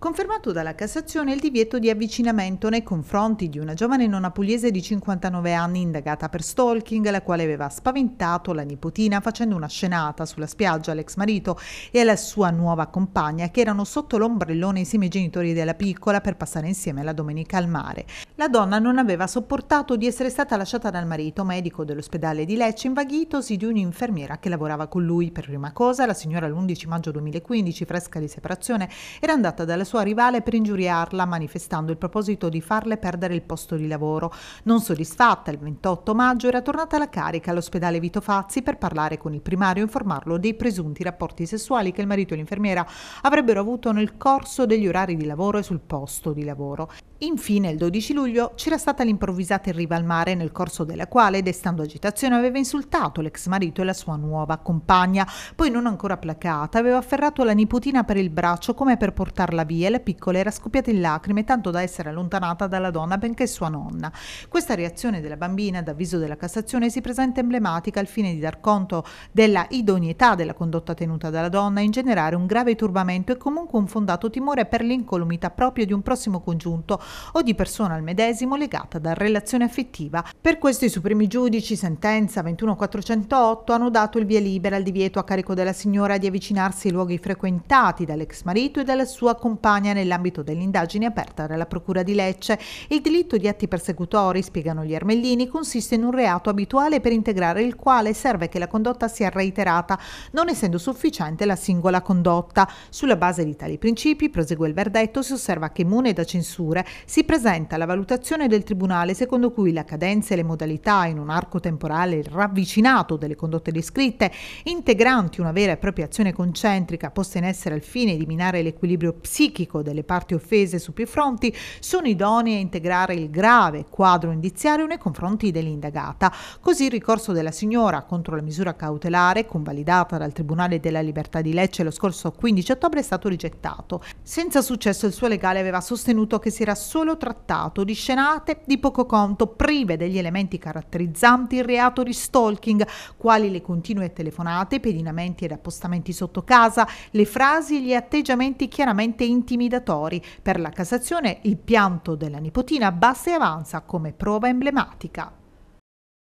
confermato dalla Cassazione il divieto di avvicinamento nei confronti di una giovane nonapugliese di 59 anni indagata per stalking, la quale aveva spaventato la nipotina facendo una scenata sulla spiaggia all'ex marito e alla sua nuova compagna che erano sotto l'ombrellone insieme ai genitori della piccola per passare insieme la domenica al mare. La donna non aveva sopportato di essere stata lasciata dal marito, medico dell'ospedale di Lecce, invaghitosi di un'infermiera che lavorava con lui. Per prima cosa, la signora l'11 maggio 2015, fresca di separazione, era andata dalla sua rivale per ingiuriarla manifestando il proposito di farle perdere il posto di lavoro. Non soddisfatta, il 28 maggio era tornata alla carica all'ospedale Vito Fazzi per parlare con il primario e informarlo dei presunti rapporti sessuali che il marito e l'infermiera avrebbero avuto nel corso degli orari di lavoro e sul posto di lavoro. Infine, il 12 luglio c'era stata l'improvvisata arriva al mare nel corso della quale, destando agitazione, aveva insultato l'ex marito e la sua nuova compagna. Poi, non ancora placata, aveva afferrato la nipotina per il braccio come per portarla via via e la piccola era scoppiata in lacrime tanto da essere allontanata dalla donna benché sua nonna. Questa reazione della bambina, d'avviso della Cassazione, si presenta emblematica al fine di dar conto della idoneità della condotta tenuta dalla donna e in generare un grave turbamento e comunque un fondato timore per l'incolumità propria di un prossimo congiunto o di persona al medesimo legata da relazione affettiva. Per questo i supremi giudici, sentenza 21408, hanno dato il via libera al divieto a carico della signora di avvicinarsi ai luoghi frequentati dall'ex marito e dalla sua compagna Campania nell'ambito dell'indagine aperta dalla Procura di Lecce. Il delitto di atti persecutori, spiegano gli ermellini, consiste in un reato abituale per integrare il quale serve che la condotta sia reiterata, non essendo sufficiente la singola condotta. Sulla base di tali principi, prosegue il verdetto, si osserva che immune da censure si presenta la valutazione del Tribunale secondo cui la cadenza e le modalità in un arco temporale ravvicinato delle condotte descritte, integranti una vera e propria azione concentrica posta in essere al fine di minare l'equilibrio psichico psichico delle parti offese su più fronti sono idonee a integrare il grave quadro indiziario nei confronti dell'indagata. Così il ricorso della signora contro la misura cautelare convalidata dal Tribunale della Libertà di Lecce lo scorso 15 ottobre è stato rigettato. Senza successo il suo legale aveva sostenuto che si era solo trattato di scenate di poco conto prive degli elementi caratterizzanti il reato di stalking, quali le continue telefonate, pedinamenti ed appostamenti sotto casa, le frasi e gli atteggiamenti chiaramente intimi intimidatori. Per la Cassazione il pianto della nipotina basta e avanza come prova emblematica.